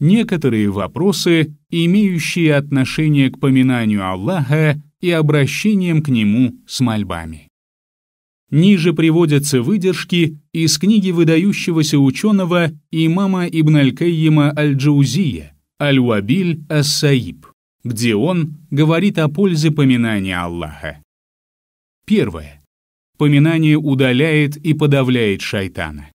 некоторые вопросы, имеющие отношение к поминанию Аллаха и обращением к Нему с мольбами. Ниже приводятся выдержки из книги выдающегося ученого имама Ибн Аль-Кайима Аль-Джаузия «Аль-Уабиль Ас-Саиб», где он говорит о пользе поминания Аллаха. Первое. Поминание удаляет и подавляет шайтана.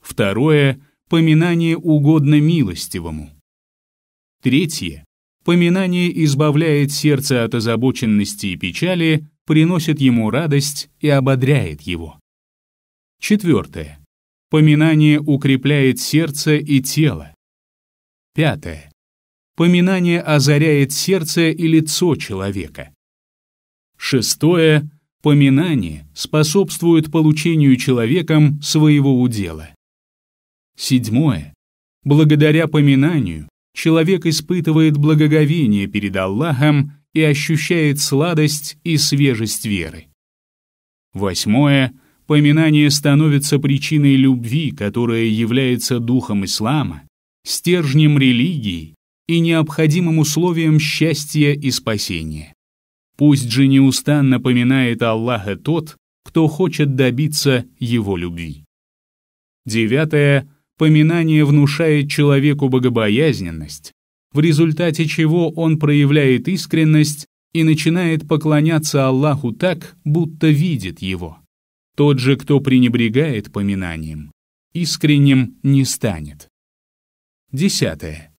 Второе поминание угодно милостивому. Третье. Поминание избавляет сердце от озабоченности и печали, приносит ему радость и ободряет его. Четвертое. Поминание укрепляет сердце и тело. Пятое. Поминание озаряет сердце и лицо человека. Шестое. Поминание способствует получению человеком своего удела. Седьмое. Благодаря поминанию человек испытывает благоговение перед Аллахом и ощущает сладость и свежесть веры. Восьмое. Поминание становится причиной любви, которая является духом ислама, стержнем религии и необходимым условием счастья и спасения. Пусть же неустанно поминает Аллаха тот, кто хочет добиться его любви. Девятое Поминание внушает человеку богобоязненность, в результате чего он проявляет искренность и начинает поклоняться Аллаху так, будто видит его. Тот же, кто пренебрегает поминанием, искренним не станет. Десятое.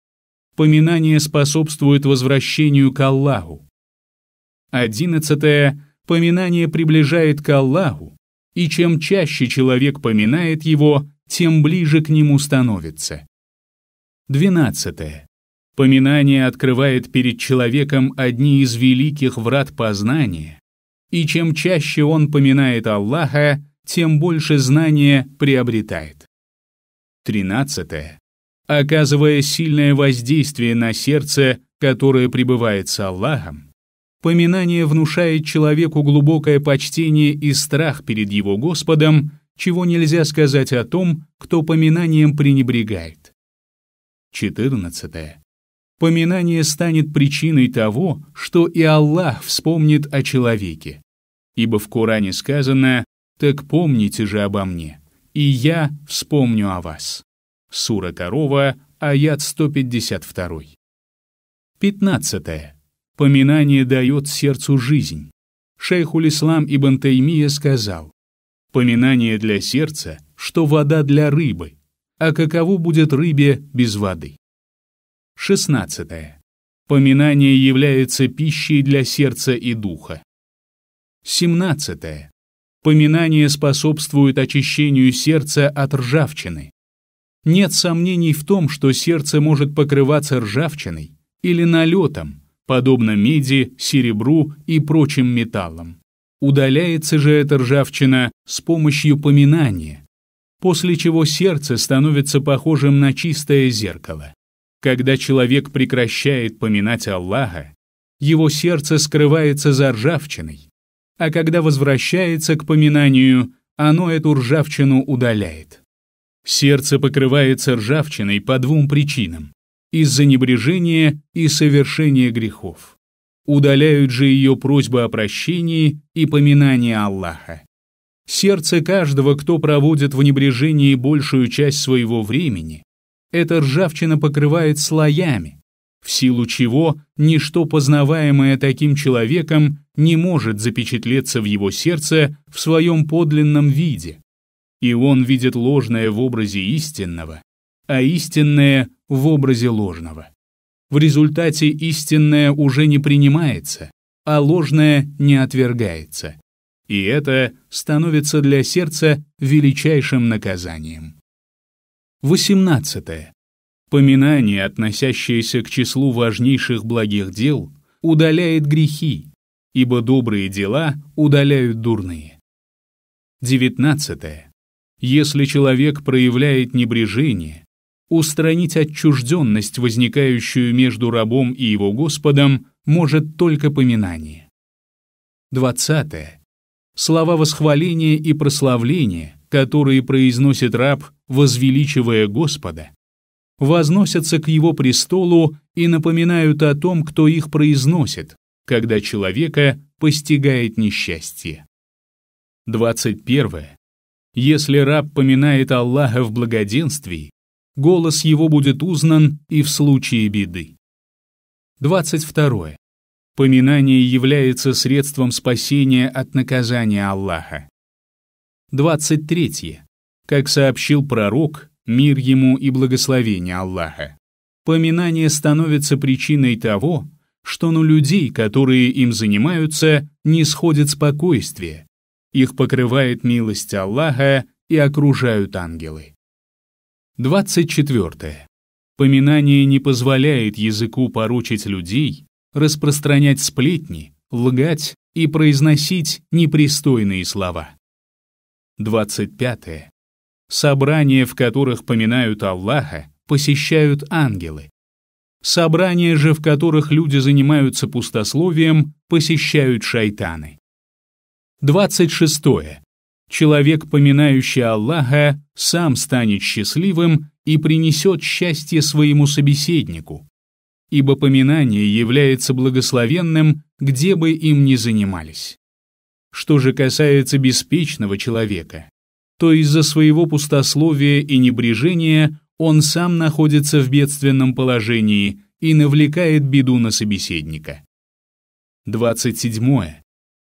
Поминание способствует возвращению к Аллаху. Одиннадцатое. Поминание приближает к Аллаху, и чем чаще человек поминает его, тем ближе к нему становится. 12. Поминание открывает перед человеком одни из великих врат познания, и чем чаще он поминает Аллаха, тем больше знания приобретает. 13. Оказывая сильное воздействие на сердце, которое пребывает с Аллахом, поминание внушает человеку глубокое почтение и страх перед его Господом чего нельзя сказать о том, кто поминанием пренебрегает. 14. Поминание станет причиной того, что и Аллах вспомнит о человеке. Ибо в Коране сказано «Так помните же обо мне, и я вспомню о вас». Сура Корова, аят 152. 15. Поминание дает сердцу жизнь. Шейхул Ислам Ибн Таймия сказал, Поминание для сердца, что вода для рыбы. А каково будет рыбе без воды? 16. Поминание является пищей для сердца и духа. 17. Поминание способствует очищению сердца от ржавчины. Нет сомнений в том, что сердце может покрываться ржавчиной или налетом, подобно меди, серебру и прочим металлам. Удаляется же эта ржавчина с помощью поминания, после чего сердце становится похожим на чистое зеркало. Когда человек прекращает поминать Аллаха, его сердце скрывается за ржавчиной, а когда возвращается к поминанию, оно эту ржавчину удаляет. Сердце покрывается ржавчиной по двум причинам – из-за небрежения и совершения грехов. Удаляют же ее просьбы о прощении и поминание Аллаха. Сердце каждого, кто проводит в небрежении большую часть своего времени, эта ржавчина покрывает слоями, в силу чего ничто, познаваемое таким человеком, не может запечатлеться в его сердце в своем подлинном виде. И он видит ложное в образе истинного, а истинное в образе ложного. В результате истинное уже не принимается, а ложное не отвергается и это становится для сердца величайшим наказанием. 18. Поминание, относящееся к числу важнейших благих дел, удаляет грехи, ибо добрые дела удаляют дурные. 19. Если человек проявляет небрежение, устранить отчужденность, возникающую между рабом и его Господом, может только поминание. 20 слова восхваления и прославления, которые произносит раб, возвеличивая Господа, возносятся к его престолу и напоминают о том, кто их произносит, когда человека постигает несчастье. 21. Если раб поминает Аллаха в благоденствии, голос его будет узнан и в случае беды. 22. Поминание является средством спасения от наказания Аллаха. 23. Как сообщил пророк, мир ему и благословение Аллаха. Поминание становится причиной того, что на ну, людей, которые им занимаются, не сходит спокойствие. Их покрывает милость Аллаха и окружают ангелы. 24. Поминание не позволяет языку поручить людей распространять сплетни, лгать и произносить непристойные слова. 25. Собрания, в которых поминают Аллаха, посещают ангелы. Собрания же, в которых люди занимаются пустословием, посещают шайтаны. 26. Человек, поминающий Аллаха, сам станет счастливым и принесет счастье своему собеседнику, ибо поминание является благословенным, где бы им ни занимались. Что же касается беспечного человека, то из-за своего пустословия и небрежения он сам находится в бедственном положении и навлекает беду на собеседника. 27.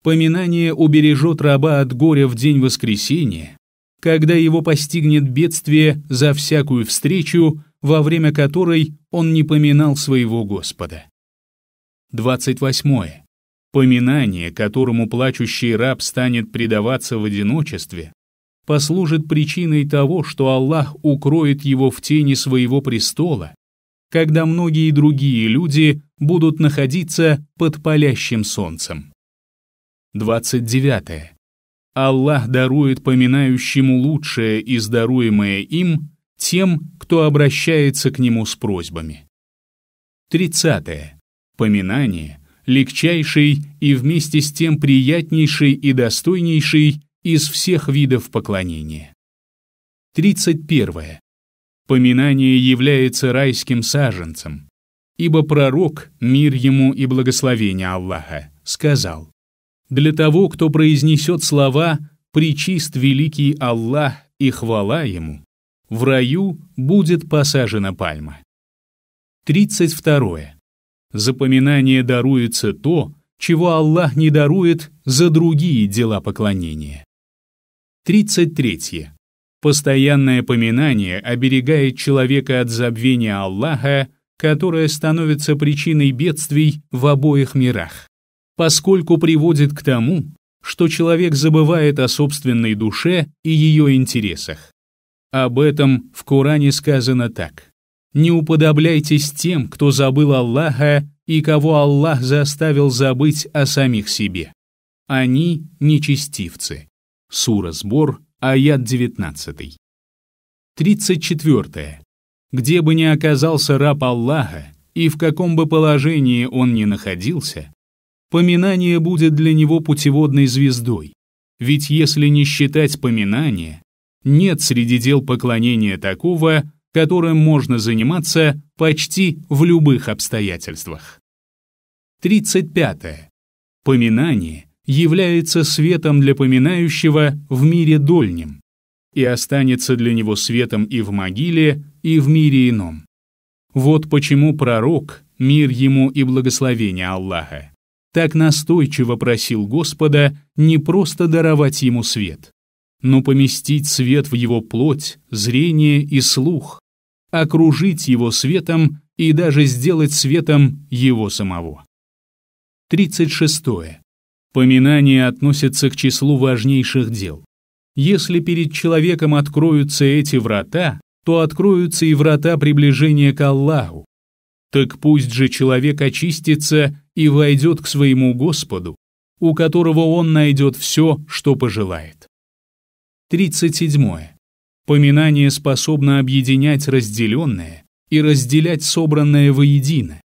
Поминание убережет раба от горя в день воскресения, когда его постигнет бедствие за всякую встречу, во время которой он не поминал своего Господа. 28. Поминание, которому плачущий раб станет предаваться в одиночестве, послужит причиной того, что Аллах укроет его в тени своего престола, когда многие другие люди будут находиться под палящим солнцем. 29. Аллах дарует поминающему лучшее из даруемое им тем, кто обращается к нему с просьбами. 30. Поминание – легчайший и вместе с тем приятнейший и достойнейший из всех видов поклонения. 31. Поминание является райским саженцем, ибо пророк, мир ему и благословение Аллаха, сказал, «Для того, кто произнесет слова «Причист великий Аллах и хвала ему», в раю будет посажена пальма. 32. Запоминание даруется то, чего Аллах не дарует за другие дела поклонения. 33. Постоянное поминание оберегает человека от забвения Аллаха, которое становится причиной бедствий в обоих мирах, поскольку приводит к тому, что человек забывает о собственной душе и ее интересах. Об этом в Коране сказано так. «Не уподобляйтесь тем, кто забыл Аллаха и кого Аллах заставил забыть о самих себе. Они – нечестивцы». Сура Сбор, аят 19. 34. Где бы ни оказался раб Аллаха и в каком бы положении он ни находился, поминание будет для него путеводной звездой. Ведь если не считать поминания нет среди дел поклонения такого, которым можно заниматься почти в любых обстоятельствах. 35. Поминание является светом для поминающего в мире дольнем и останется для него светом и в могиле, и в мире ином. Вот почему пророк, мир ему и благословение Аллаха, так настойчиво просил Господа не просто даровать ему свет, но поместить свет в его плоть, зрение и слух, окружить его светом и даже сделать светом его самого. 36. Поминание относится к числу важнейших дел. Если перед человеком откроются эти врата, то откроются и врата приближения к Аллаху. Так пусть же человек очистится и войдет к своему Господу, у которого он найдет все, что пожелает. 37. Поминание способно объединять разделенное и разделять собранное воедино,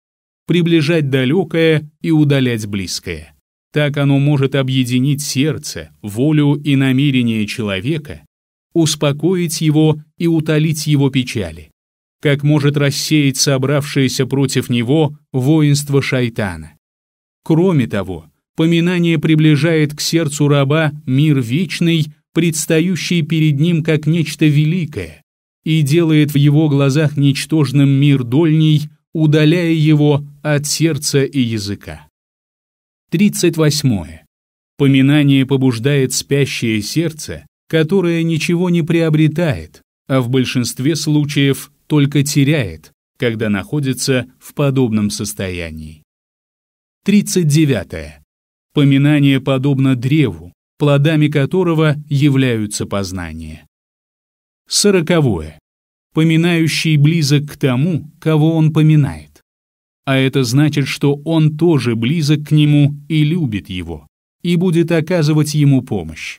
приближать далекое и удалять близкое. Так оно может объединить сердце, волю и намерение человека, успокоить его и утолить его печали, как может рассеять собравшееся против него воинство шайтана. Кроме того, поминание приближает к сердцу раба мир вечный предстающий перед ним как нечто великое, и делает в его глазах ничтожным мир дольней, удаляя его от сердца и языка. 38. Поминание побуждает спящее сердце, которое ничего не приобретает, а в большинстве случаев только теряет, когда находится в подобном состоянии. 39. Поминание подобно древу, плодами которого являются познания. Сороковое. Поминающий близок к тому, кого он поминает. А это значит, что он тоже близок к нему и любит его, и будет оказывать ему помощь.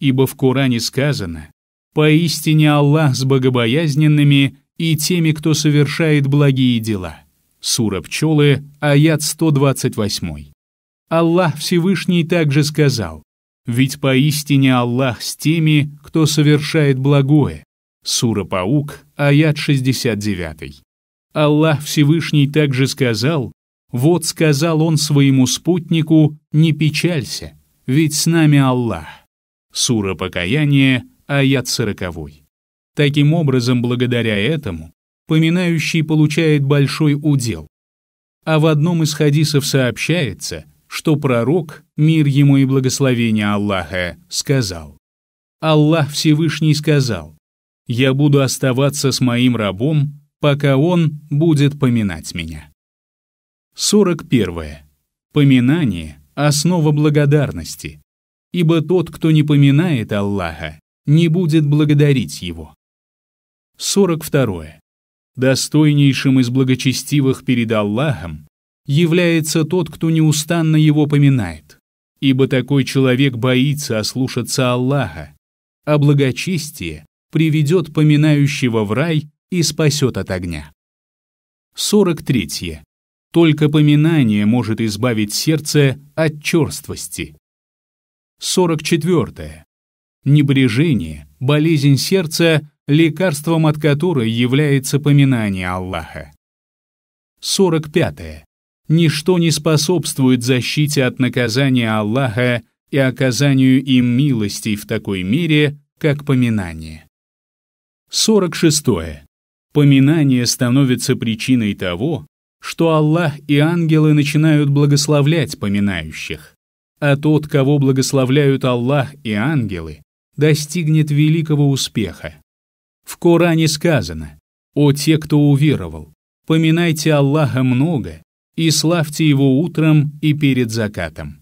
Ибо в Коране сказано «Поистине Аллах с богобоязненными и теми, кто совершает благие дела». Сура Пчелы, аят 128. Аллах Всевышний также сказал ведь поистине Аллах с теми, кто совершает благое. Сура Паук, аят 69. Аллах Всевышний также сказал, «Вот сказал он своему спутнику, не печалься, ведь с нами Аллах». Сура Покаяние, аят 40. Таким образом, благодаря этому, поминающий получает большой удел. А в одном из хадисов сообщается – что пророк, мир ему и благословение Аллаха, сказал. Аллах Всевышний сказал, «Я буду оставаться с моим рабом, пока он будет поминать меня». 41. Поминание – основа благодарности, ибо тот, кто не поминает Аллаха, не будет благодарить его. 42. Достойнейшим из благочестивых перед Аллахом является тот, кто неустанно его поминает. Ибо такой человек боится ослушаться Аллаха, а благочестие приведет поминающего в рай и спасет от огня. 43. Только поминание может избавить сердце от черствости. 44. Небрежение, болезнь сердца, лекарством от которой является поминание Аллаха. 45 ничто не способствует защите от наказания Аллаха и оказанию им милостей в такой мере, как поминание. 46. Поминание становится причиной того, что Аллах и ангелы начинают благословлять поминающих. А тот, кого благословляют Аллах и ангелы, достигнет великого успеха. В Коране сказано «О те, кто уверовал, поминайте Аллаха много, и славьте его утром и перед закатом.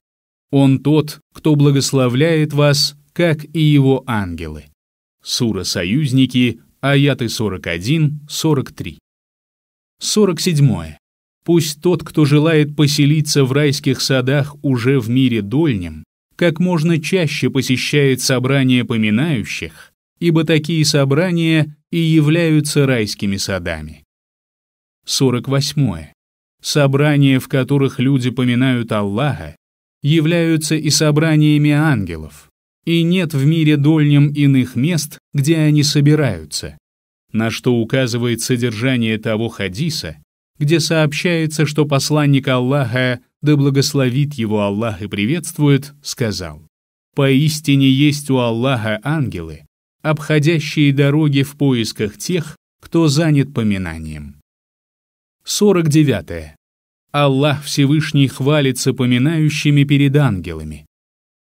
Он тот, кто благословляет вас, как и его ангелы. Сура «Союзники», аяты 41-43. 47. Пусть тот, кто желает поселиться в райских садах уже в мире дольнем, как можно чаще посещает собрания поминающих, ибо такие собрания и являются райскими садами. 48. Собрания, в которых люди поминают Аллаха, являются и собраниями ангелов, и нет в мире дольнем иных мест, где они собираются, на что указывает содержание того хадиса, где сообщается, что посланник Аллаха, да благословит его Аллах и приветствует, сказал, «Поистине есть у Аллаха ангелы, обходящие дороги в поисках тех, кто занят поминанием». 49. Аллах Всевышний хвалится поминающими перед ангелами.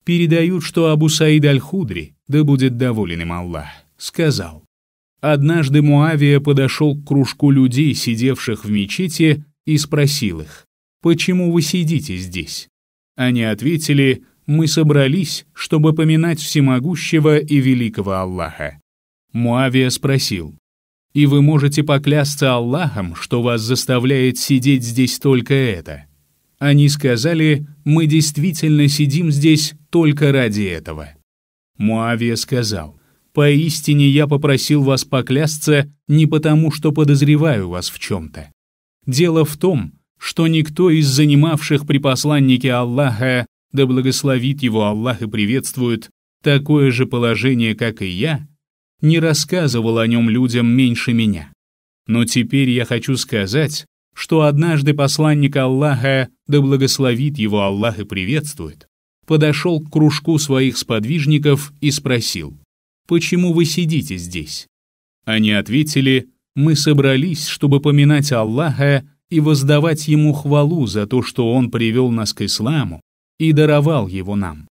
Передают, что Абу Саид Аль-Худри, да будет доволен им Аллах, сказал, «Однажды Муавия подошел к кружку людей, сидевших в мечети, и спросил их, «Почему вы сидите здесь?» Они ответили, «Мы собрались, чтобы поминать всемогущего и великого Аллаха». Муавия спросил, и вы можете поклясться Аллахом, что вас заставляет сидеть здесь только это. Они сказали, мы действительно сидим здесь только ради этого. Муавия сказал, «Поистине я попросил вас поклясться не потому, что подозреваю вас в чем-то. Дело в том, что никто из занимавших при посланнике Аллаха, да благословит его Аллах и приветствует, такое же положение, как и я, не рассказывал о нем людям меньше меня. Но теперь я хочу сказать, что однажды посланник Аллаха, да благословит его Аллах и приветствует, подошел к кружку своих сподвижников и спросил, «Почему вы сидите здесь?» Они ответили, «Мы собрались, чтобы поминать Аллаха и воздавать ему хвалу за то, что он привел нас к исламу и даровал его нам.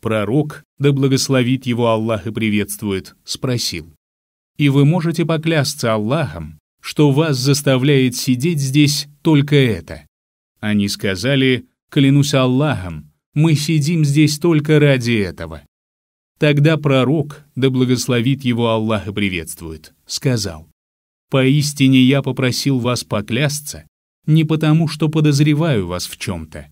Пророк, да благословит его Аллах и приветствует, спросил. «И вы можете поклясться Аллахом, что вас заставляет сидеть здесь только это?» Они сказали, «Клянусь Аллахом, мы сидим здесь только ради этого». Тогда пророк, да благословит его Аллах и приветствует, сказал, «Поистине я попросил вас поклясться, не потому, что подозреваю вас в чем-то,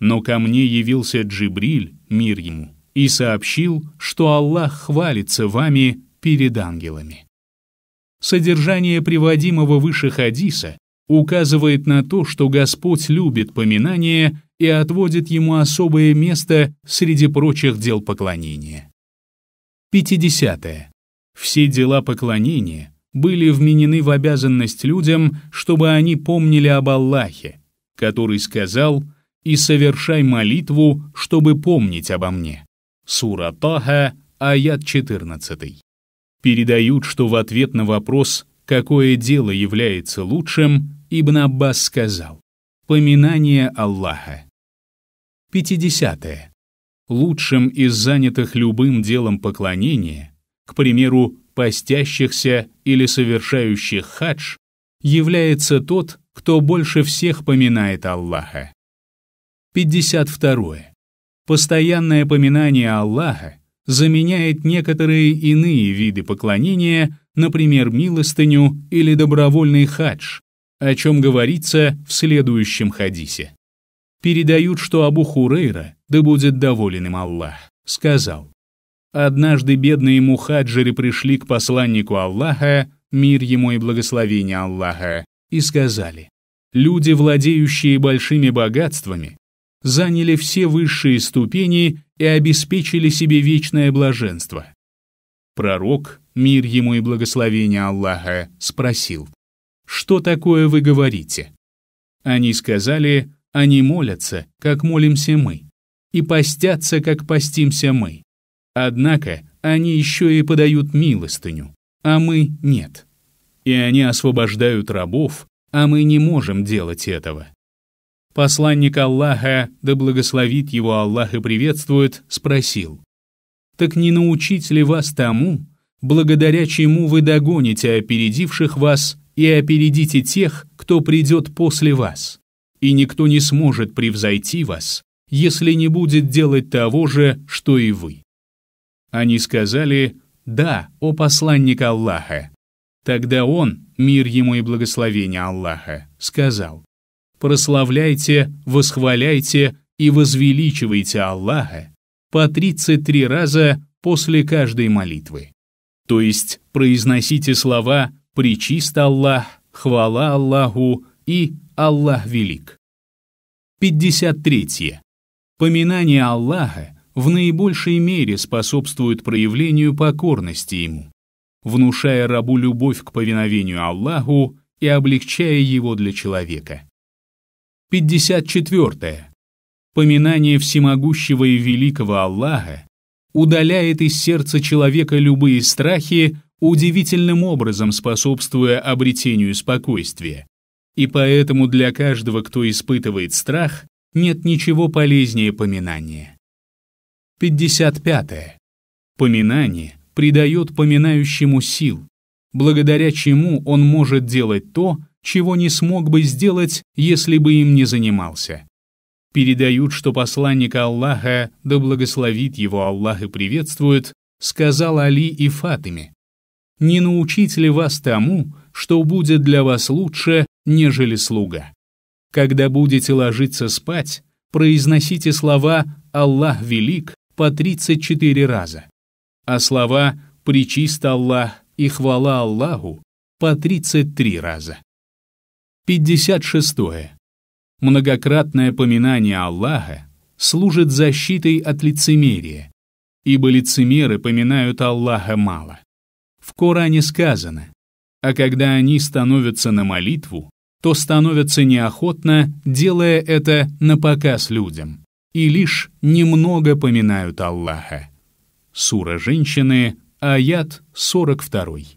но ко мне явился Джибриль, мир ему, и сообщил, что Аллах хвалится вами перед ангелами. Содержание приводимого выше хадиса указывает на то, что Господь любит поминание и отводит ему особое место среди прочих дел поклонения. 50. -е. Все дела поклонения были вменены в обязанность людям, чтобы они помнили об Аллахе, который сказал – и совершай молитву, чтобы помнить обо мне». Сура Таха, аят 14. Передают, что в ответ на вопрос «Какое дело является лучшим?» Ибн Аббас сказал «Поминание Аллаха». 50. Лучшим из занятых любым делом поклонения, к примеру, постящихся или совершающих хадж, является тот, кто больше всех поминает Аллаха. 52. Постоянное поминание Аллаха заменяет некоторые иные виды поклонения, например, милостыню или добровольный хадж, о чем говорится в следующем хадисе. Передают, что Абу Хурейра, да будет доволен им Аллах, сказал, «Однажды бедные мухаджиры пришли к посланнику Аллаха, мир ему и благословение Аллаха, и сказали, «Люди, владеющие большими богатствами, заняли все высшие ступени и обеспечили себе вечное блаженство. Пророк, мир ему и благословение Аллаха, спросил, «Что такое вы говорите?» Они сказали, «Они молятся, как молимся мы, и постятся, как постимся мы. Однако они еще и подают милостыню, а мы нет. И они освобождают рабов, а мы не можем делать этого. Посланник Аллаха, да благословит его Аллах и приветствует, спросил, «Так не научить ли вас тому, благодаря чему вы догоните опередивших вас и опередите тех, кто придет после вас, и никто не сможет превзойти вас, если не будет делать того же, что и вы». Они сказали, «Да, о посланник Аллаха». Тогда он, мир ему и благословение Аллаха, сказал, прославляйте, восхваляйте и возвеличивайте Аллаха по 33 раза после каждой молитвы. То есть произносите слова «Пречист Аллах», «Хвала Аллаху» и «Аллах велик». 53. Поминание Аллаха в наибольшей мере способствует проявлению покорности Ему, внушая рабу любовь к повиновению Аллаху и облегчая его для человека. 54. Поминание всемогущего и великого Аллаха удаляет из сердца человека любые страхи, удивительным образом способствуя обретению спокойствия. И поэтому для каждого, кто испытывает страх, нет ничего полезнее поминания. 55. Поминание придает поминающему сил, благодаря чему он может делать то, чего не смог бы сделать, если бы им не занимался. Передают, что посланник Аллаха, да благословит его Аллах и приветствует, сказал Али и Фатиме, «Не научить ли вас тому, что будет для вас лучше, нежели слуга? Когда будете ложиться спать, произносите слова «Аллах велик» по 34 раза, а слова «Причист Аллах» и «Хвала Аллаху» по 33 раза. 56. Многократное поминание Аллаха служит защитой от лицемерия, ибо лицемеры поминают Аллаха мало. В Коране сказано, а когда они становятся на молитву, то становятся неохотно, делая это на показ людям, и лишь немного поминают Аллаха. Сура «Женщины», аят 42.